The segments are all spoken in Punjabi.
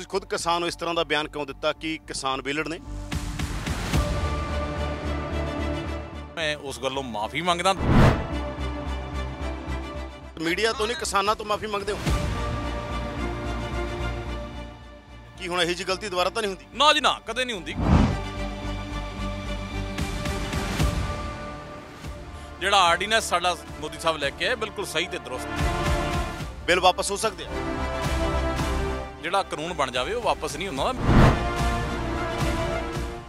ਤੁਸੀਂ ਖੁਦ ਕਿਸਾਨ ਨੂੰ ਇਸ ਤਰ੍ਹਾਂ ਦਾ ਬਿਆਨ ਕਿਉਂ ਦਿੱਤਾ ਕਿ ਕਿਸਾਨ ਵਿਲੜ ਨੇ ਮੈਂ ਉਸ ਗੱਲੋਂ ਮਾਫੀ ਮੰਗਦਾ ਮੀਡੀਆ ਤੋਂ ਨਹੀਂ ਕਿਸਾਨਾਂ ਤੋਂ ਮਾਫੀ ਮੰਗਦੇ ਹੋ ਕੀ ਹੁਣ ਇਹੋ ਜੀ ਗਲਤੀ ਦੁਬਾਰਾ ਤਾਂ ਨਹੀਂ ਹੁੰਦੀ ਨਾ ਜੀ ਨਾ ਕਦੇ ਨਹੀਂ ਹੁੰਦੀ ਜਿਹੜਾ ਆਰਡੀਨੈਂਸ ਸਾਡਾ ਮੋਦੀ ਸਾਹਿਬ ਲੈ ਕੇ ਆਏ ਬਿਲਕੁਲ ਸਹੀ ਤੇ ਦਰੁਸਤ ਬਿੱਲ ਵਾਪਸ ਹੋ ਸਕਦੇ ਆ ਜਿਹੜਾ ਕਾਨੂੰਨ ਬਣ ਜਾਵੇ ਉਹ ਵਾਪਸ ਨਹੀਂ ਹੁੰਦਾ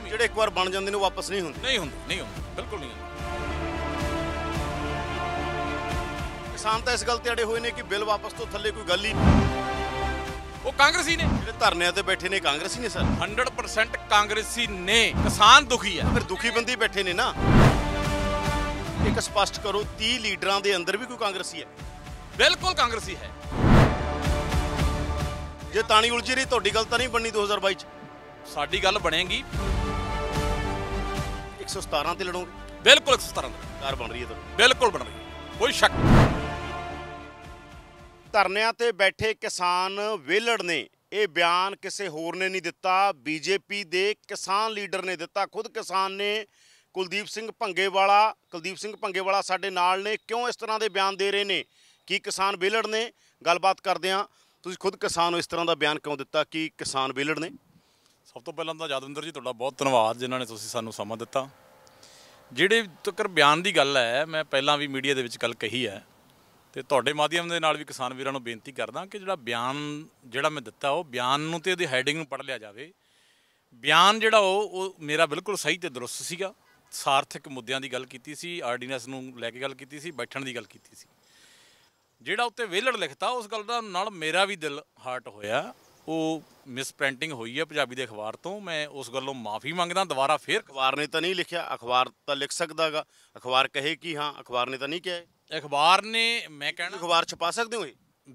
ਜਿਹੜੇ ਇੱਕ ਵਾਰ ਬਣ ਜਾਂਦੇ ਨੇ ਉਹ ਵਾਪਸ ਨਹੀਂ ਹੁੰਦੇ ਨਹੀਂ ਹੁੰਦੇ ਨਹੀਂ ਹੁੰਦੇ ਬਿਲਕੁਲ ਨਹੀਂ ਹੁੰਦੇ ਕਿਸਾਨ ਤਾਂ ਇਸ ਗੱਲ ਤੇ ਅੜੇ ਹੋਏ ਨੇ ਕਿ ਬਿੱਲ ਵਾਪਸ ਤੋਂ ਥੱਲੇ ਕੋਈ ਗੱਲ ਹੀ ਉਹ ਕਾਂਗਰਸੀ ਨੇ ਜਿਹੜੇ ਧਰਨਿਆਂ ਤੇ ਬੈਠੇ ਨੇ ਕਾਂਗਰਸੀ ਨੇ ਸਰ 100% ਕਾਂਗਰਸੀ ਨੇ ਕਿਸਾਨ ਦੁਖੀ ਆ ਫਿਰ ਦੁਖੀ ਬੰਦੀ ਬੈਠੇ ਨੇ ਨਾ ਇੱਕ ਸਪਸ਼ਟ ਕਰੋ 30 ਲੀਡਰਾਂ ਦੇ ਅੰਦਰ ਵੀ ਕੋਈ ਕਾਂਗਰਸੀ ਹੈ ਬਿਲਕੁਲ ਕਾਂਗਰਸੀ ਹੈ ਜੇ ਤਾਣੀ ਉਲਝੀ ਰਹੀ ਤੁਹਾਡੀ ਗੱਲ ਤਾਂ ਨਹੀਂ ਬਣਨੀ 2022 ਚ ਸਾਡੀ ਗੱਲ ਬਣੇਗੀ 117 ਤੇ ਲੜੋਗੇ ਬਿਲਕੁਲ 117 ਤੇ ਕਾਰ ਬਣ ਰਹੀ ਹੈ ਤੁਹਾਨੂੰ ਬਿਲਕੁਲ ਬਣ ਰਹੀ ਹੈ। ਕੋਈ ਸ਼ੱਕ ਧਰਨਿਆਂ ਤੇ ਬੈਠੇ ਕਿਸਾਨ ਵਿਹਲੜ ਨੇ ਇਹ ਬਿਆਨ ਕਿਸੇ ਹੋਰ ਨੇ ਨਹੀਂ ਦਿੱਤਾ ਬੀਜੇਪੀ ਦੇ ਕਿਸਾਨ ਲੀਡਰ ਨੇ ਦਿੱਤਾ ਖੁਦ ਕਿਸਾਨ ਨੇ ਕੁਲਦੀਪ ਸਿੰਘ ਭੰਗੇਵਾਲਾ ਕੁਲਦੀਪ ਸਿੰਘ ਭੰਗੇਵਾਲਾ ਸਾਡੇ ਨਾਲ ਨੇ ਕਿਉਂ ਇਸ ਤਰ੍ਹਾਂ ਦੇ ਬਿਆਨ ਦੇ ਰਹੇ ਨੇ ਕੀ ਕਿਸਾਨ ਵਿਹਲੜ ਨੇ ਗੱਲਬਾਤ ਕਰਦੇ ਆਂ ਤੁਸੀਂ ਖੁਦ ਕਿਸਾਨ ਨੂੰ ਇਸ ਤਰ੍ਹਾਂ ਦਾ ਬਿਆਨ ਕਿਉਂ ਦਿੱਤਾ ਕਿ ਕਿਸਾਨ ਵਿਹਲੜ ਨੇ ਸਭ ਤੋਂ ਪਹਿਲਾਂ ਤਾਂ ਜਦਵਿੰਦਰ ਜੀ ਤੁਹਾਡਾ ਬਹੁਤ ਧੰਨਵਾਦ ਜਿਨ੍ਹਾਂ ਨੇ ਤੁਸੀਂ ਸਾਨੂੰ ਸਮਾਂ ਦਿੱਤਾ ਜਿਹੜੇ ਤੱਕਰ ਬਿਆਨ ਦੀ ਗੱਲ ਹੈ ਮੈਂ ਪਹਿਲਾਂ ਵੀ ਮੀਡੀਆ ਦੇ ਵਿੱਚ ਗੱਲ ਕਹੀ ਹੈ ਤੇ ਤੁਹਾਡੇ ਮਾਧਿਅਮ ਦੇ ਨਾਲ ਵੀ ਕਿਸਾਨ ਵੀਰਾਂ ਨੂੰ ਬੇਨਤੀ ਕਰਦਾ ਕਿ ਜਿਹੜਾ ਬਿਆਨ ਜਿਹੜਾ ਮੈਂ ਦਿੱਤਾ ਉਹ ਬਿਆਨ ਨੂੰ ਤੇ ਉਹਦੀ ਹੈਡਿੰਗ ਨੂੰ ਪੜ ਲਿਆ ਜਾਵੇ ਬਿਆਨ ਜਿਹੜਾ ਉਹ ਉਹ ਮੇਰਾ ਬਿਲਕੁਲ ਸਹੀ ਤੇ ਦਰੁਸਤ ਸੀਗਾ ਸਾਰਥਕ ਮੁੱਦਿਆਂ ਦੀ ਗੱਲ ਕੀਤੀ ਸੀ ਆਰਡੀਨੈਂਸ ਨੂੰ ਲੈ ਕੇ ਗੱਲ ਕੀਤੀ ਸੀ ਬੈਠਣ ਦੀ ਗੱਲ ਕੀਤੀ ਸੀ ਜਿਹੜਾ ਉੱਤੇ ਵੇਲੜ ਲਿਖਤਾ ਉਸ ਗੱਲ ਦਾ ਨਾਲ ਮੇਰਾ ਵੀ ਦਿਲ ਹਾਰਟ ਹੋਇਆ ਉਹ ਮਿਸ ਪ੍ਰਿੰਟਿੰਗ ਹੋਈ ਹੈ ਪੰਜਾਬੀ ਦੇ ਅਖਬਾਰ ਤੋਂ ਮੈਂ ਉਸ ਗੱਲੋਂ ਮਾਫੀ ਮੰਗਦਾ ਦੁਬਾਰਾ ਫੇਰ ਅਖਬਾਰ ਨੇ ਤਾਂ ਨਹੀਂ ਲਿਖਿਆ ਅਖਬਾਰ ਤਾਂ ਲਿਖ ਸਕਦਾਗਾ ਅਖਬਾਰ ਕਹੇ ਕਿ ਹਾਂ ਅਖਬਾਰ ਨੇ ਤਾਂ ਨਹੀਂ ਕਿਹਾ ਅਖਬਾਰ ਨੇ ਮੈਂ ਕਹਿਣਾ ਅਖਬਾਰ ਛਪਾ ਸਕਦੇ ਹੋ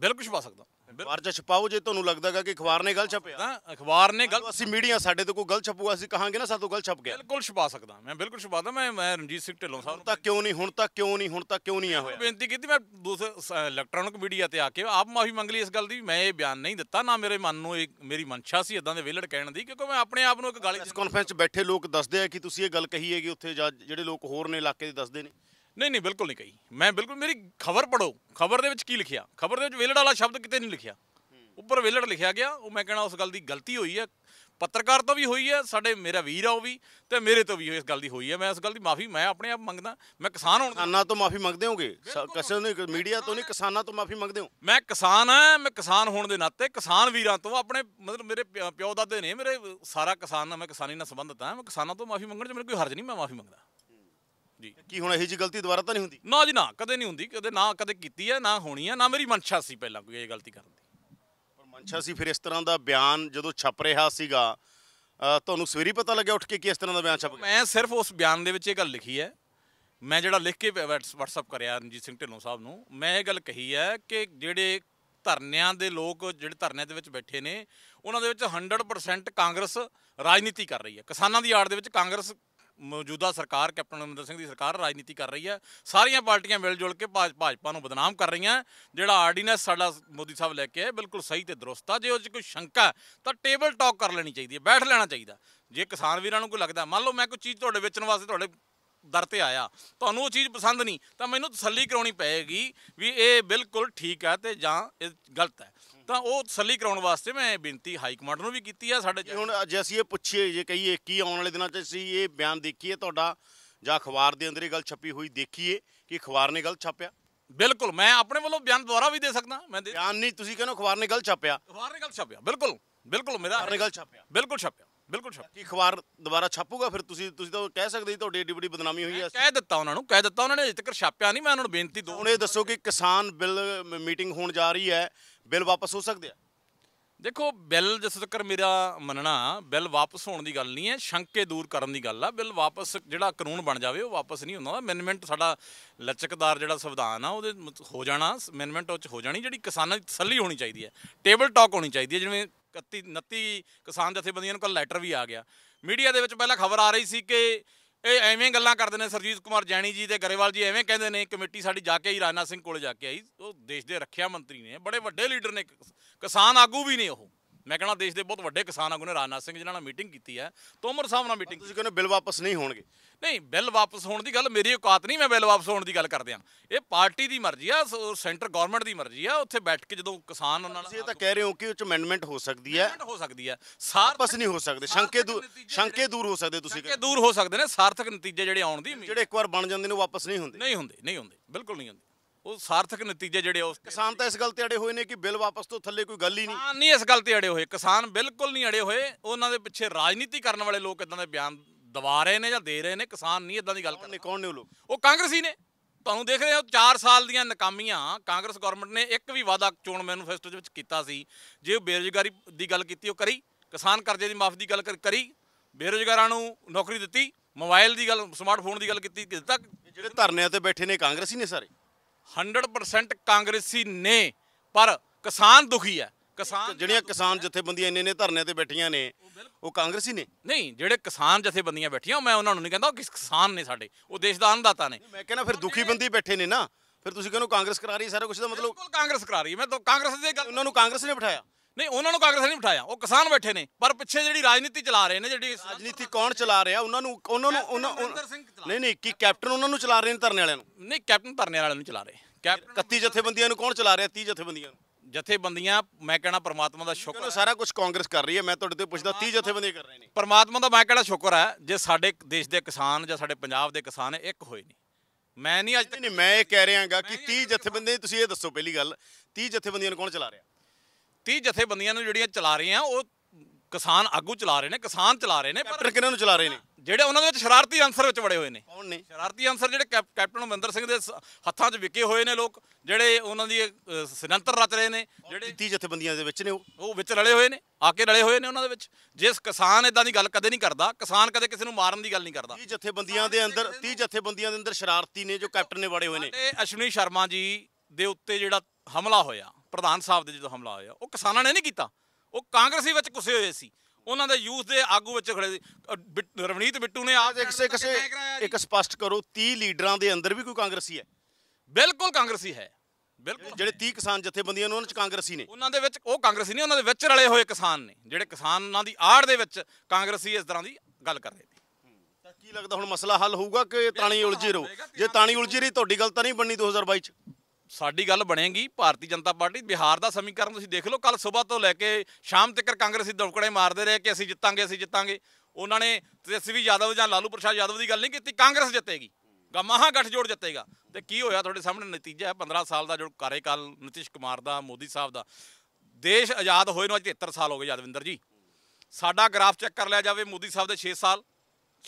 ਬਿਲਕੁਲ ਛਪਾ ਸਕਦਾ ਅਖਬਾਰ ਚ ਛਪਾਓ ਜੇ ਤੁਹਾਨੂੰ ਲੱਗਦਾਗਾ ਕਿ ਅਖਬਾਰ ਨੇ ਗਲਤ ਛਪਿਆ ਤਾਂ ਅਖਬਾਰ ਨੇ ਗਲਤ ਅਸੀਂ ਮੀਡੀਆ ਸਾਡੇ ਤੋਂ ਕੋਈ ਗਲਤ ਛਪੂਗਾ ਅਸੀਂ ਕਹਾਂਗੇ ਨਾ ਸਾਤੋਂ ਗਲਤ ਛਪ ਗਿਆ ਬਿਲਕੁਲ ਛਪਾ ਸਕਦਾ ਮੈਂ ਬਿਲਕੁਲ ਛਪਾ ਮੈਂ ਮੈਂ ਰਣਜੀਤ ਸਿੰਘ ਢਿੱਲੋਂ ਸਾਹਿਬ ਹੁਣ ਤੱਕ ਕਿਉਂ ਨਹੀਂ ਹੁਣ ਤੱਕ ਕਿਉਂ ਨਹੀਂ ਹੁਣ ਤੱਕ ਕਿਉਂ ਨਹੀਂ ਆ ਹੋਇਆ ਬੇਨਤੀ ਕੀਤੀ ਮੈਂ ਦੂਸਰੇ ਇਲੈਕਟ੍ਰੋਨਿਕ ਮੀਡੀਆ ਤੇ ਆ ਕੇ ਆਪ ਮਾਫੀ ਮੰਗ ਲਈ ਇਸ ਗੱਲ ਦੀ ਮੈਂ ਇਹ ਬਿਆਨ ਨਹੀਂ ਦਿੱਤਾ ਨਾ ਮੇਰੇ ਮਨ ਨੂੰ ਇਹ ਮੇਰੀ ਮਨਸ਼ਾ ਸੀ ਇਦਾਂ ਦੇ ਵਿਹਲੜ ਕਹਿਣ ਦੀ ਕਿਉਂਕਿ ਮੈਂ ਆਪਣੇ ਆਪ ਨੂੰ ਇੱਕ ਗਾਲੀ ਇਸ ਕਾਨਫਰੰਸ ਚ ਬੈਠੇ ਲੋਕ ਦੱਸਦੇ ਆ ਕਿ ਤੁਸੀਂ ਇਹ ਗੱਲ ਕਹੀ ਹੈਗੀ ਉੱਥੇ ਜਿਹੜੇ ਲੋਕ ਹੋਰ ਨੇ ਇਲਾਕੇ ਦੇ ਦੱਸਦੇ ਨੇ ਨਹੀਂ ਨਹੀਂ ਬਿਲਕੁਲ ਨਹੀਂ ਕਹੀ ਮੈਂ ਬਿਲਕੁਲ ਮੇਰੀ ਖਬਰ ਪੜੋ ਖਬਰ ਦੇ ਵਿੱਚ ਕੀ ਲਿਖਿਆ ਖਬਰ ਦੇ ਵਿੱਚ ਵੇਲੜ ਵਾਲਾ ਸ਼ਬਦ ਕਿਤੇ ਨਹੀਂ ਲਿਖਿਆ ਉੱਪਰ ਵੇਲੜ ਲਿਖਿਆ ਗਿਆ ਉਹ ਮੈਂ ਕਹਿੰਦਾ ਉਸ ਗੱਲ ਦੀ ਗਲਤੀ ਹੋਈ ਹੈ ਪੱਤਰਕਾਰ ਤੋਂ ਵੀ ਹੋਈ ਹੈ ਸਾਡੇ ਮੇਰਾ ਵੀਰ ਆ ਉਹ ਵੀ ਤੇ ਮੇਰੇ ਤੋਂ ਵੀ ਇਸ ਗੱਲ ਦੀ ਹੋਈ ਹੈ ਮੈਂ ਇਸ ਗੱਲ ਦੀ ਮਾਫੀ ਮੈਂ ਆਪਣੇ ਆਪ ਮੰਗਦਾ ਮੈਂ ਕਿਸਾਨ ਹਾਂ ਕਿਸਾਨਾਂ ਤੋਂ ਮਾਫੀ ਮੰਗਦੇ ਹੋਗੇ ਕਿਸੇ ਨੂੰ ਮੀਡੀਆ ਤੋਂ ਨਹੀਂ ਕਿਸਾਨਾਂ ਤੋਂ ਮਾਫੀ ਮੰਗਦੇ ਹੋ ਮੈਂ ਕਿਸਾਨ ਆ ਮੈਂ ਕਿਸਾਨ ਹੋਣ ਦੇ ਨਾਤੇ ਕਿਸਾਨ ਵੀਰਾਂ ਤੋਂ ਆਪਣੇ ਮਤਲਬ ਮੇਰੇ ਪਿਓ ਦਾਦੇ ਨੇ ਮੇਰੇ ਸਾਰਾ ਕਿਸਾਨ ਨਾਲ ਮੈਂ ਕਿਸਾਨੀ ਨਾਲ ਸੰਬੰਧਤ ਆ ਮੈਂ ਕਿਸਾਨਾਂ ਤੋਂ ਮਾਫੀ ਮੰਗਣ ਚ ਮੈਨੂੰ ਕੋਈ ਹਰਜ ਨਹੀਂ ਮੈਂ ਮਾਫੀ ਮੰਗਦਾ ਜੀ ਕੀ ਹੁਣ ਇਹੀ ਜੀ ਗਲਤੀ ਦੁਬਾਰਾ ਤਾਂ ਨਹੀਂ ਹੁੰਦੀ ਨਾ ਜੀ ਨਾ ਕਦੇ ਨਹੀਂ ਹੁੰਦੀ ਕਦੇ ਨਾ ਕਦੇ ਕੀਤੀ ਹੈ ਨਾ ਹੋਣੀ ਹੈ ਨਾ ਮੇਰੀ ਮਨਸ਼ਾ ਸੀ ਪਹਿਲਾਂ ਕੋਈ ਇਹ ਗਲਤੀ ਕਰਨ ਦੀ ਪਰ ਮਨਸ਼ਾ ਸੀ ਫਿਰ ਇਸ ਤਰ੍ਹਾਂ ਦਾ ਬਿਆਨ ਜਦੋਂ ਛਪ ਰਿਹਾ ਸੀਗਾ ਤੁਹਾਨੂੰ ਸਵੇਰੀ ਪਤਾ ਲੱਗਿਆ ਉੱਠ ਕੇ ਕਿ ਇਸ ਤਰ੍ਹਾਂ ਦਾ ਬਿਆਨ ਛਪ ਗਿਆ ਮੈਂ ਸਿਰਫ ਉਸ ਬਿਆਨ ਦੇ ਵਿੱਚ ਇਹ ਗੱਲ ਲਿਖੀ ਹੈ ਮੈਂ ਜਿਹੜਾ ਲਿਖ ਕੇ ਵਟਸਐਪ ਕਰਿਆ ਰਣਜੀਤ ਸਿੰਘ ਢਿੱਲੋਂ ਸਾਹਿਬ ਨੂੰ ਮੈਂ ਇਹ ਗੱਲ ਕਹੀ ਹੈ ਕਿ ਜਿਹੜੇ ਧਰਨਿਆਂ ਦੇ ਲੋਕ ਜਿਹੜੇ ਧਰਨਿਆਂ ਦੇ ਵਿੱਚ ਬੈਠੇ ਨੇ ਉਹਨਾਂ ਦੇ ਵਿੱਚ 100% ਕਾਂਗਰਸ ਰਾਜਨੀਤੀ ਕਰ ਰਹੀ ਹੈ ਕਿਸਾਨਾਂ ਦੀ ਆੜ ਦੇ ਵਿੱਚ ਕਾਂਗਰਸ ਮੌਜੂਦਾ ਸਰਕਾਰ ਕੈਪਟਨ ਅਮਰਿੰਦਰ ਸਿੰਘ ਦੀ ਸਰਕਾਰ ਰਾਜਨੀਤੀ ਕਰ ਰਹੀ ਹੈ ਸਾਰੀਆਂ ਪਾਰਟੀਆਂ ਮਿਲ ਜੁਲ ਕੇ ਭਾਜਪਾ ਨੂੰ ਬਦਨਾਮ ਕਰ ਰਹੀਆਂ ਜਿਹੜਾ ਆਰਡੀਨੈਂਸ ਸਾਡਾ ਮੋਦੀ ਸਾਹਿਬ ਲੈ ਕੇ ਆਏ ਬਿਲਕੁਲ ਸਹੀ ਤੇ ਦਰੁਸਤ ਆ ਜੇ ਉਹ 'ਚ ਕੋਈ ਸ਼ੰਕਾ ਤਾਂ ਟੇਬਲ ਟਾਕ ਕਰ ਲੈਣੀ ਚਾਹੀਦੀ ਹੈ ਬੈਠ ਲੈਣਾ ਚਾਹੀਦਾ ਜੇ ਕਿਸਾਨ ਵੀਰਾਂ ਨੂੰ ਕੋਈ ਲੱਗਦਾ ਮੰਨ ਲਓ ਮੈਂ ਕੋਈ ਚੀਜ਼ ਤੁਹਾਡੇ ਵੇਚਣ ਵਾਸਤੇ ਤੁਹਾਡੇ ਦਰ ਤੇ ਆਇਆ ਤੁਹਾਨੂੰ ਉਹ ਚੀਜ਼ ਪਸੰਦ ਨਹੀਂ ਤਾਂ ਮੈਨੂੰ ਤਸੱਲੀ ਕਰਾਉਣੀ ਪਏਗੀ ਵੀ ਇਹ ਬਿਲਕੁਲ ਠੀਕ ਹੈ ਤੇ ਜਾਂ ਇਹ ਗਲਤ ਹੈ ਤਾਂ ਉਹ ਤਸੱਲੀ ਕਰਾਉਣ ਵਾਸਤੇ ਮੈਂ ਬੇਨਤੀ ਹਾਈ ਕਮਾਂਡ ਨੂੰ ਵੀ ਕੀਤੀ ਆ ਸਾਡੇ ਹੁਣ ਜੇ ਅਸੀਂ ਇਹ ਪੁੱਛੀਏ ਜੇ ਕਹੀਏ ਕੀ ਆਉਣ ਵਾਲੇ ਦਿਨਾਂ 'ਚ ਅਸੀਂ ਇਹ ਬਿਆਨ ਦੇਖੀਏ ਤੁਹਾਡਾ ਜਾਂ ਅਖਬਾਰ ਦੇ ਅੰਦਰ ਇਹ ਗੱਲ ਛਪੀ ਹੋਈ ਦੇਖੀਏ ਕਿ ਅਖਬਾਰ ਨੇ ਗੱਲ ਛਾਪਿਆ ਬਿਲਕੁਲ ਮੈਂ ਆਪਣੇ ਵੱਲੋਂ ਬਿਆਨ ਦੁਆਰਾ ਵੀ ਦੇ ਸਕਦਾ ਮੈਂ ਬਿਆਨ ਨਹੀਂ ਤੁਸੀਂ ਕਹਿੰਦੇ ਅਖਬਾਰ ਨੇ ਗੱਲ ਛਾਪਿਆ ਅਖਬਾਰ ਨੇ ਗੱਲ ਛਾਪਿਆ ਬਿਲਕੁਲ ਬਿਲਕੁਲ ਮੇਰਾ ਅਖਬਾਰ ਨੇ ਗੱਲ ਛਾਪਿਆ ਬਿਲਕੁਲ ਛਾਪਿਆ ਬਿਲਕੁਲ ਛਪ ਕੀ ਅਖਬਾਰ ਦੁਬਾਰਾ ਛਾਪੂਗਾ ਫਿਰ ਤੁਸੀਂ ਤੁਸੀਂ ਤਾਂ ਕਹਿ ਸਕਦੇ ਹੋ ਤੁਹਾਡੀ ਏਡੀ ਵੱਡੀ ਬਦਨਾਮੀ ਹੋਈ ਹੈ ਕਹਿ ਦਿੱਤਾ ਉਹਨਾਂ ਨੂੰ ਕਹਿ ਦਿੱਤਾ ਉਹਨਾਂ ਨੇ ਅਜੇ ਤੱਕ ਛਾਪਿਆ ਨਹੀਂ ਮੈਂ ਉਹਨਾਂ ਨੂੰ ਬੇਨਤੀ ਦੋ ਉਹਨੇ ਦੱਸੋ ਕਿ ਕਿਸਾਨ ਬਿੱਲ ਮੀਟਿੰਗ ਹੋਣ ਜਾ ਰਹੀ ਹੈ ਬਿੱਲ ਵਾਪਸ ਹੋ ਸਕਦੇ ਆ ਦੇਖੋ ਬਿੱਲ ਜਿਸ ਤੱਕ ਮੇਰਾ ਮੰਨਣਾ ਬਿੱਲ ਵਾਪਸ ਹੋਣ ਦੀ ਗੱਲ ਨਹੀਂ ਹੈ ਸ਼ੰਕੇ ਦੂਰ ਕਰਨ ਦੀ ਗੱਲ ਆ ਬਿੱਲ ਵਾਪਸ ਜਿਹੜਾ ਕਾਨੂੰਨ ਬਣ ਜਾਵੇ ਉਹ ਵਾਪਸ ਨਹੀਂ ਹੁੰਦਾ ਅਮੈਂਡਮੈਂਟ ਸਾਡਾ ਲਚਕਦਾਰ ਜਿਹੜਾ ਸੰਵਿਧਾਨ ਆ ਉਹਦੇ ਹੋ ਜਾਣਾ ਅਮੈਂਡਮੈਂਟ ਚ ਹੋ ਜਾਣੀ ਜਿਹੜੀ ਕਿਸਾਨਾਂ ਦੀ ਤਸੱਲੀ ਹੋਣੀ ਚਾਹੀਦੀ ਹੈ ਟੇਬਲ ਟਾਕ ਹੋਣੀ ਚਾਹੀਦੀ ਹੈ ਜਿਵੇਂ 31 29 ਕਿਸਾਨ ਜਥੇਬੰਦੀਆਂ ਨੂੰ ਕੱਲ ਲੈਟਰ ਵੀ ਆ ਗਿਆ ਮੀਡੀਆ ਦੇ ਵਿੱਚ ਪਹਿਲਾਂ ਖਬਰ ਆ ਰਹੀ ਸੀ ਕਿ ਇਹ ਐਵੇਂ ਗੱਲਾਂ ਕਰਦੇ ਨੇ ਸਰਜੀਤ ਕੁਮਾਰ ਜੈਣੀ ਜੀ ਤੇ ਗਰੇਵਾਲ ਜੀ ਐਵੇਂ ਕਹਿੰਦੇ ਨੇ ਕਮੇਟੀ ਸਾਡੀ ਜਾ ਕੇ ਹੀ ਰਾਜਨਾਥ ਸਿੰਘ ਕੋਲ ਜਾ ਕੇ ਆਈ ਉਹ ਦੇਸ਼ ਦੇ ਰੱਖਿਆ ਮੰਤਰੀ ਨੇ ਬੜੇ ਵੱਡੇ ਲੀਡਰ ਨੇ ਕਿਸਾਨ ਆਗੂ ਵੀ ਨੇ ਉਹ ਮੈਂ ਕਹਿੰਦਾ ਦੇਸ਼ ਦੇ ਬਹੁਤ ਵੱਡੇ ਕਿਸਾਨ ਆਗੂ ਨੇ ਰਾਜਨਾਥ ਸਿੰਘ ਜਿਨ੍ਹਾਂ ਨਾਲ ਮੀਟਿੰਗ ਕੀਤੀ ਹੈ ਤੋਮਰ ਸਾਹਿਬ ਨਾਲ ਮੀਟਿੰਗ ਤੁਸੀਂ ਕਹਿੰਦੇ ਬਿੱਲ ਵਾਪਸ ਨਹੀਂ ਹੋਣਗੇ ਨਹੀਂ ਬਿੱਲ ਵਾਪਸ ਹੋਣ ਦੀ ਗੱਲ ਮੇਰੀ ਔਕਾਤ ਨਹੀਂ ਮੈਂ ਬਿੱਲ ਵਾਪਸ ਹੋਣ ਦੀ ਗੱਲ ਕਰਦੇ ਆ ਇਹ ਪਾਰਟੀ ਦੀ ਮਰਜ਼ੀ ਆ ਸੈਂਟਰ ਗਵਰਨਮੈਂਟ ਦੀ ਮਰਜ਼ੀ ਆ ਉੱਥੇ ਬੈਠ ਕੇ ਜਦੋਂ ਕਿਸਾਨ ਉਹਨਾਂ ਨਾਲ ਤੁਸੀਂ ਇਹ ਤਾਂ ਕਹਿ ਰਹੇ ਹੋ ਕਿ ਉਹ ਚ ਅਮੈਂਡਮੈਂਟ ਹੋ ਸਕਦੀ ਹੈ ਹੋ ਸਕਦੀ ਹੈ ਸਾਰਪਸ ਨਹੀਂ ਹੋ ਸਕਦੇ ਸ਼ੰਕੇ ਦੂਰ ਸ਼ੰਕੇ ਦੂਰ ਹੋ ਸਕਦੇ ਤੁਸੀਂ ਸ਼ੰਕੇ ਦੂਰ ਹੋ ਸਕਦੇ ਨੇ ਸਾਰਥਕ ਨਤੀਜੇ ਜਿਹੜੇ ਆਉਣ ਦੀ ਜਿਹੜੇ ਇੱਕ ਵਾਰ ਬਣ ਜਾਂਦੇ ਨੇ ਉਹ ਵਾਪਸ ਨਹੀਂ ਹੁੰਦੇ ਨਹੀਂ ਹੁੰਦੇ ਨਹੀਂ ਹੁੰਦੇ ਬਿਲਕੁਲ ਨਹੀਂ ਹੁੰਦੇ ਉਹ ਸਾਰਥਕ ਨਤੀਜੇ ਜਿਹੜੇ ਉਸ ਕਿਸਾਨ ਤਾਂ ਇਸ ਗੱਲ ਤੇ ਅੜੇ ਹੋਏ ਨੇ ਕਿ ਬਿੱਲ ਵਾਪਸ ਤੋਂ ਥੱਲੇ ਕੋਈ ਗੱਲ ਹੀ ਨਹੀਂ ਹਾਂ ਨਹੀਂ ਇਸ ਗੱਲ ਤੇ ਅੜੇ ਹੋਏ ਕਿਸਾਨ ਬਿਲਕੁਲ ਨਹੀਂ ਅੜੇ ਹੋਏ ਉਹਨਾਂ ਦੇ ਪਿੱਛੇ ਰਾਜਨੀਤੀ ਕਰਨ ਵਾਲੇ ਲੋਕ ਇਦਾਂ ਦੇ ਬਿਆਨ ਦਵਾ ਰਹੇ ਨੇ ਜਾਂ ਦੇ ਰਹੇ ਨੇ ਕਿਸਾਨ ਨਹੀਂ ਇਦਾਂ ਦੀ ਗੱਲ ਕਰਦੇ ਕੌਣ ਨੇ ਉਹ ਲੋਕ ਉਹ ਕਾਂਗਰਸੀ ਨੇ ਤੁਹਾਨੂੰ ਦੇਖ ਰਹੇ ਹੋ 4 ਸਾਲ ਦੀਆਂ ਨਾਕਾਮੀਆਂ ਕਾਂਗਰਸ ਗਵਰਨਮੈਂਟ ਨੇ ਇੱਕ ਵੀ ਵਾਅਦਾ ਚੋਣ ਮੈਨੂਫੈਸਟੋ ਦੇ ਵਿੱਚ ਕੀਤਾ ਸੀ ਜੇ ਬੇਰੋਜ਼ਗਾਰੀ ਦੀ ਗੱਲ ਕੀਤੀ ਉਹ ਕਰੀ ਕਿਸਾਨ ਕਰਜ਼ੇ ਦੀ ਮਾਫੀ ਦੀ ਗੱਲ ਕਰੀ ਬੇਰੋਜ਼ਗਾਰਾਂ ਨੂੰ ਨੌਕਰੀ ਦਿੱਤੀ ਮੋਬਾਈਲ ਦੀ ਗੱਲ ਸਮਾਰਟਫੋਨ ਦੀ ਗੱਲ ਕੀਤੀ ਤੱਕ ਜਿਹੜੇ ਧਰਨੇ ਤੇ ਬੈਠੇ ਨੇ ਕਾਂਗਰਸੀ ਨੇ ਸਾਰੇ 100% ਕਾਂਗਰਸੀ ਨੇ ਪਰ ਕਿਸਾਨ ਦੁਖੀ ਹੈ ਕਿਸਾਨ ਜਿਹੜੀਆਂ ਕਿਸਾਨ ਜਥੇਬੰਦੀਆਂ ਇੰਨੇ ਨੇ ਧਰਨੇ ਤੇ ਬੈਠੀਆਂ ਨੇ ਉਹ ਕਾਂਗਰਸੀ ਨੇ ਨਹੀਂ ਜਿਹੜੇ ਕਿਸਾਨ ਜਥੇਬੰਦੀਆਂ ਬੈਠੀਆਂ ਮੈਂ ਉਹਨਾਂ ਨੂੰ ਨਹੀਂ ਕਹਿੰਦਾ ਉਹ ਕਿਸਾਨ ਨੇ ਸਾਡੇ ਉਹ ਦੇਸ਼ ਦਾ ਅੰਨਦਾਤਾ ਨੇ ਮੈਂ ਕਹਿੰਦਾ ਫਿਰ ਦੁਖੀ ਬੰਦੀ ਬੈਠੇ ਨੇ ਨਾ ਫਿਰ ਤੁਸੀਂ ਕਹਿੰਦੇ ਕਾਂਗਰਸ ਕਰਾ ਰਹੀ ਸਾਰਾ ਕੁਝ ਦਾ ਮਤਲਬ ਕਾਂਗਰਸ ਕਰਾ ਰਹੀ ਮੈਂ ਤਾਂ ਕਾਂਗਰਸ ਗੱਲ ਉਹਨਾਂ ਨੂੰ ਕਾਂਗਰਸ ਨੇ ਬਿਠਾਇਆ ਨਹੀਂ ਉਹਨਾਂ ਨੂੰ ਕਾਂਗਰਸ ਨਹੀਂ ਬਿਠਾਇਆ ਉਹ ਕਿਸਾਨ ਬੈਠੇ ਨੇ ਪਰ ਪਿੱਛੇ ਜਿਹੜੀ ਰਾਜਨੀਤੀ ਚਲਾ ਰਹੇ ਨੇ ਜਿਹੜੀ ਰਾਜਨੀਤੀ ਕੌਣ ਚਲਾ ਰਿਹਾ ਉਹਨਾਂ ਨੂੰ ਉਹਨਾਂ ਨੂੰ ਉਹਨਾਂ ਨਹੀਂ ਨਹੀਂ ਕੀ ਕੈਪਟਨ ਉਹਨਾਂ ਨੂੰ ਚਲਾ ਰਹੇ ਨੇ ਧਰਨੇ ਵਾਲਿਆਂ ਨੂੰ ਨਹੀਂ ਕੈਪਟਨ ਧਰਨੇ ਵਾਲਿਆਂ ਨੂੰ ਚਲਾ ਰਹੇ ਕੈਪਟਨ 31 ਜਥੇਬੰਦੀਆਂ ਨੂੰ ਕੌਣ ਚਲਾ ਰਿਹਾ 30 ਜਥੇਬੰਦੀਆਂ ਨੂੰ ਜਥੇਬੰਦੀਆਂ ਮੈਂ ਕਹਿਣਾ ਪਰਮਾਤਮਾ ਦਾ ਸ਼ੁਕਰ ਹੈ ਸਾਰਾ ਕੁਝ ਕਾਂਗਰਸ ਕਰ ਰਹੀ ਹੈ ਮੈਂ ਤੁਹਾਡੇ ਤੋਂ ਪੁੱਛਦਾ 30 ਜਥੇਬੰਦੀ ਕਰ ਰਹੇ ਨੇ ਪਰਮਾਤਮਾ ਦਾ ਮੈਂ ਕਹਿਣਾ ਸ਼ੁਕਰ ਹੈ ਜੇ ਸਾਡੇ ਦੇਸ਼ ਦੇ ਕਿਸਾਨ ਜਾਂ ਸਾਡੇ ਪੰਜਾਬ ਦੇ ਕਿਸਾਨ ਇੱਕ ਹੋਏ ਨੇ ਮੈਂ ਨਹੀਂ ਅੱਜ ਤੱਕ ਨਹੀਂ ਮੈਂ ਇਹ ਕਹਿ ਰਿਹਾਗਾ ਕਿ 30 ਜਥੇਬੰਦੀਆਂ ਤੁਸੀਂ ਇਹ ਦੱਸੋ ਪਹਿਲੀ ਗੱਲ 30 ਜਥੇਬੰਦੀਆਂ ਨੂੰ ਕੌਣ ਚਲਾ ਰਿਹਾ 30 ਜਥੇਬੰਦੀਆਂ ਨੂੰ ਜਿਹੜੀਆਂ ਚਲਾ ਰਹੀਆਂ ਉਹ ਕਿਸਾਨ ਆਗੂ ਚਲਾ ਰਹੇ ਨੇ ਕਿਸਾਨ ਚਲਾ ਰਹੇ ਨੇ ਪਰ ਕਿਹਨਾਂ ਨੂੰ ਚਲਾ ਰਹੇ ਨੇ ਜਿਹੜੇ ਉਹਨਾਂ ਦੇ ਵਿੱਚ ਸ਼ਰਾਰਤੀ ਅੰਸਰ ਵਿੱਚ ਵੜੇ ਹੋਏ ਨੇ ਕੌਣ ਨੇ ਸ਼ਰਾਰਤੀ ਅੰਸਰ ਜਿਹੜੇ ਕੈਪਟਨ ਅਮਰਿੰਦਰ ਸਿੰਘ ਦੇ ਹੱਥਾਂ 'ਚ ਵਿਕੇ ਹੋਏ ਨੇ ਲੋਕ ਜਿਹੜੇ ਉਹਨਾਂ ਦੀ ਸਿਰੰਤਰ ਰਚ ਰਹੇ ਨੇ ਜਿਹੜੇ 30 ਜਥੇਬੰਦੀਆਂ ਦੇ ਵਿੱਚ ਨੇ ਉਹ ਉਹ ਵਿੱਚ ਰਲੇ ਹੋਏ ਨੇ ਆ ਕੇ ਰਲੇ ਹੋਏ ਨੇ ਉਹਨਾਂ ਦੇ ਵਿੱਚ ਜਿਸ ਕਿਸਾਨ ਇਦਾਂ ਦੀ ਗੱਲ ਕਦੇ ਨਹੀਂ ਕਰਦਾ ਕਿਸਾਨ ਕਦੇ ਕਿਸੇ ਨੂੰ ਮਾਰਨ ਦੀ ਗੱਲ ਨਹੀਂ ਕਰਦਾ 30 ਜਥੇਬੰਦੀਆਂ ਦੇ ਅੰਦਰ 30 ਜਥੇਬੰਦੀਆਂ ਦੇ ਅੰਦਰ ਸ਼ਰਾਰਤੀ ਨੇ ਜੋ ਕੈਪਟਨ ਨੇ ਵੜੇ ਹੋਏ ਨੇ ਅਸ਼ਵਨੀ ਸ਼ਰਮਾ ਜੀ ਦੇ ਉੱਤੇ ਜਿਹੜਾ ਹਮਲਾ ਹੋਇਆ ਪ੍ਰਧਾਨ ਸਾਹਿਬ ਦੇ ਜਦੋਂ ਹਮਲਾ ਹੋਇਆ ਉਹ ਕਿਸਾਨਾਂ ਨੇ ਨਹੀਂ ਕੀਤਾ ਉਹ ਕਾਂਗਰਸੀ ਵਿੱਚ ਕੁਸੇ ਹੋਏ ਸੀ ਉਹਨਾਂ ਦੇ ਯੂਥ ਦੇ ਆਗੂ ਵਿੱਚ ਖੜੇ ਰਵਨੀਤ ਬਿੱਟੂ ਨੇ ਆਜ ਇੱਕ ਕਿਸੇ ਇੱਕ ਸਪਸ਼ਟ ਕਰੋ 30 ਲੀਡਰਾਂ ਦੇ ਅੰਦਰ ਵੀ ਕੋਈ ਕਾਂਗਰਸੀ ਹੈ ਬਿਲਕੁਲ ਕਾਂਗਰਸੀ ਹੈ ਬਿਲਕੁਲ ਜਿਹੜੇ 30 ਕਿਸਾਨ ਜਥੇਬੰਦੀਆਂ ਨੇ ਉਹਨਾਂ ਚ ਕਾਂਗਰਸੀ ਨੇ ਉਹਨਾਂ ਦੇ ਵਿੱਚ ਉਹ ਕਾਂਗਰਸੀ ਨਹੀਂ ਉਹਨਾਂ ਦੇ ਵਿੱਚ ਰਲੇ ਹੋਏ ਕਿਸਾਨ ਨੇ ਜਿਹੜੇ ਕਿਸਾਨ ਉਹਨਾਂ ਦੀ ਆੜ ਦੇ ਵਿੱਚ ਕਾਂਗਰਸੀ ਇਸ ਤਰ੍ਹਾਂ ਦੀ ਗੱਲ ਕਰ ਰਹੇ ਨੇ ਤਾਂ ਕੀ ਲੱਗਦਾ ਹੁਣ ਮਸਲਾ ਹੱਲ ਹੋਊਗਾ ਕਿ ਤਾਣੀ ਉਲਝੀ ਰਹੂ ਜੇ ਤਾਣੀ ਉਲਝੀ ਰਹੀ ਤੁਹਾਡੀ ਗੱਲ ਤਾਂ ਨਹੀਂ ਬਣਨੀ 2022 ਚ ਸਾਡੀ ਗੱਲ ਬਣੇਗੀ ਭਾਰਤੀ ਜਨਤਾ ਪਾਰਟੀ ਬਿਹਾਰ ਦਾ ਸਮੀਕਰਨ ਤੁਸੀਂ ਦੇਖ ਲਓ ਕੱਲ ਸਵੇਰ ਤੋਂ ਲੈ ਕੇ ਸ਼ਾਮ ਤੱਕ ਕਾਂਗਰਸੀ ਦੌੜਕੜੇ ਮਾਰਦੇ ਰਹੇ ਕਿ ਅਸੀਂ ਜਿੱਤਾਂਗੇ ਅਸੀਂ ਜਿੱਤਾਂਗੇ ਉਹਨਾਂ ਨੇ ਤੇਜਸਵੀ ਯਾਦਵ ਜਾਂ ਲਾਲੂ ਪ੍ਰਸ਼ਾਦ ਯਾਦਵ ਦੀ ਗੱਲ ਨਹੀਂ ਕੀਤੀ ਕਾਂਗਰਸ ਜਿੱਤੇਗੀ ਮਹਾ ਗੱਠਜੋੜ ਜਿੱਤੇਗਾ ਤੇ ਕੀ ਹੋਇਆ ਤੁਹਾਡੇ ਸਾਹਮਣੇ ਨਤੀਜਾ ਹੈ 15 ਸਾਲ ਦਾ ਜੋ ਕਾਰਜਕਾਲ ਨਿਤਿਸ਼ ਕੁਮਾਰ ਦਾ ਮੋਦੀ ਸਾਹਿਬ ਦਾ ਦੇਸ਼ ਆਜ਼ਾਦ ਹੋਏ ਨੂੰ ਅੱਜ 73 ਸਾਲ ਹੋ ਗਏ ਯਾਦਵਿੰਦਰ ਜੀ ਸਾਡਾ ਗ੍ਰਾਫ ਚੈੱਕ ਕਰ ਲਿਆ ਜਾਵੇ ਮੋਦੀ ਸਾਹਿਬ ਦੇ 6 ਸਾਲ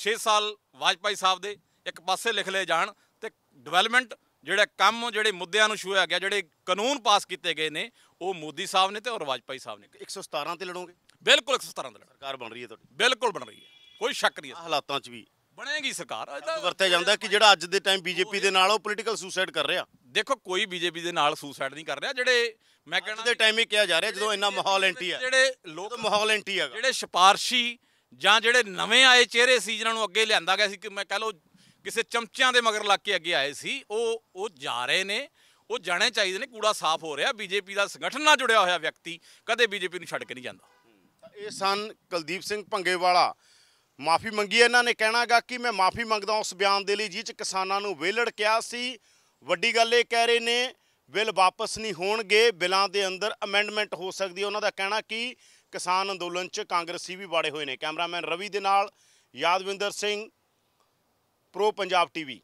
6 ਸਾਲ ਵਾਜਪਾਈ ਸਾਹਿਬ ਦੇ ਇੱਕ ਪਾਸੇ ਲਿਖ ਲਏ ਜਾਣ ਤੇ ਡਿਵੈਲਪਮੈਂਟ ਜਿਹੜਾ ਕੰਮ ਜਿਹੜੇ ਮੁੱਦਿਆਂ ਨੂੰ ਛੂਇਆ ਗਿਆ ਜਿਹੜੇ ਕਾਨੂੰਨ ਪਾਸ ਕੀਤੇ ਗਏ ਨੇ ਉਹ ਮੋਦੀ ਸਾਹਿਬ ਨੇ ਤੇ ਔਰ ਵਾਜਪਾਈ ਸਾਹਿਬ ਨੇ 117 ਤੇ ਲੜੋਗੇ ਬਿਲਕੁਲ 117 ਤੇ ਸਰਕਾਰ ਬਣ ਰਹੀ ਹੈ ਤੁਹਾਡੀ ਬਿਲਕੁਲ ਬਣ ਰਹੀ ਹੈ ਕੋਈ ਸ਼ੱਕ ਨਹੀਂ ਹਾਲਾਤਾਂ 'ਚ ਵੀ ਬਣੇਗੀ ਸਰਕਾਰ ਵਰਤਿਆ ਜਾਂਦਾ ਕਿ ਜਿਹੜਾ ਅੱਜ ਦੇ ਟਾਈਮ ਬੀਜੇਪੀ ਦੇ ਨਾਲ ਉਹ ਪੋਲੀਟੀਕਲ ਸੁਸਾਈਡ ਕਰ ਰਿਹਾ ਦੇਖੋ ਕੋਈ ਬੀਜੇਪੀ ਦੇ ਨਾਲ ਸੁਸਾਈਡ ਨਹੀਂ ਕਰ ਰਿਹਾ ਜਿਹੜੇ ਮੈਂ ਕਹਿੰਦਾ ਦੇ ਟਾਈਮ ਹੀ ਕਿਹਾ ਜਾ ਰਿਹਾ ਜਦੋਂ ਇੰਨਾ ਮਾਹੌਲ ਐਂਟੀ ਹੈ ਜਿਹੜੇ ਲੋਕ ਮਾਹੌਲ ਐਂਟੀ ਹੈਗਾ ਜਿਹੜੇ ਸਿਫਾਰਸ਼ੀ ਜਾਂ ਜਿਹੜੇ ਨਵੇਂ ਆਏ ਚਿਹਰੇ ਸੀ ਜਿਨ੍ਹਾਂ ਨੂੰ ਅੱਗੇ ਲਿਆਂਦਾ ਗਿਆ ਸੀ ਕਿ ਮੈਂ ਕਹ ਲਓ ਕਿਸੇ ਚਮਚਿਆਂ ਦੇ ਮਗਰ ਲੱਗ ਕੇ ਅੱਗੇ ਆਏ ਸੀ ਉਹ ਉਹ ਜਾ ਰਹੇ ਨੇ ਉਹ ਜਾਣੇ ਚਾਹੀਦੇ ਨੇ ਕੂੜਾ ਸਾਫ਼ ਹੋ ਰਿਹਾ ਬੀਜੇਪੀ ਦਾ ਸੰਗਠਨ ਨਾਲ ਜੁੜਿਆ ਹੋਇਆ ਵਿਅਕਤੀ ਕਦੇ ਬੀਜੇਪੀ ਨੂੰ ਛੱਡ ਕੇ ਨਹੀਂ ਜਾਂਦਾ ਇਹ ਸਨ ਕੁਲਦੀਪ ਸਿੰਘ ਭੰਗੇਵਾਲਾ ਮਾਫੀ ਮੰਗੀ ਇਹਨਾਂ ਨੇ ਕਹਿਣਾਗਾ ਕਿ ਮੈਂ ਮਾਫੀ ਮੰਗਦਾ ਉਸ ਬਿਆਨ ਦੇ ਲਈ ਜਿਹ ਚ ਕਿਸਾਨਾਂ ਨੂੰ ਵੇਲੜ ਕਿਹਾ ਸੀ ਵੱਡੀ ਗੱਲ ਇਹ ਕਹਿ ਰਹੇ ਨੇ ਬਿੱਲ ਵਾਪਸ ਨਹੀਂ ਹੋਣਗੇ ਬਿਲਾਂ ਦੇ ਅੰਦਰ ਅਮੈਂਡਮੈਂਟ ਹੋ ਸਕਦੀ ਹੈ ਉਹਨਾਂ ਦਾ ਕਹਿਣਾ ਕਿ ਕਿਸਾਨ ਅੰਦੋਲਨ 'ਚ ਕਾਂਗਰਸੀ ਵੀ ਬਾੜੇ ਹੋਏ ਨੇ ਕੈਮਰਾਮੈਨ ਰਵੀ ਦੇ ਨਾਲ ਯਾਦਵਿੰਦਰ ਸਿੰਘ ਪ੍ਰੋ ਪੰਜਾਬ ਟੀਵੀ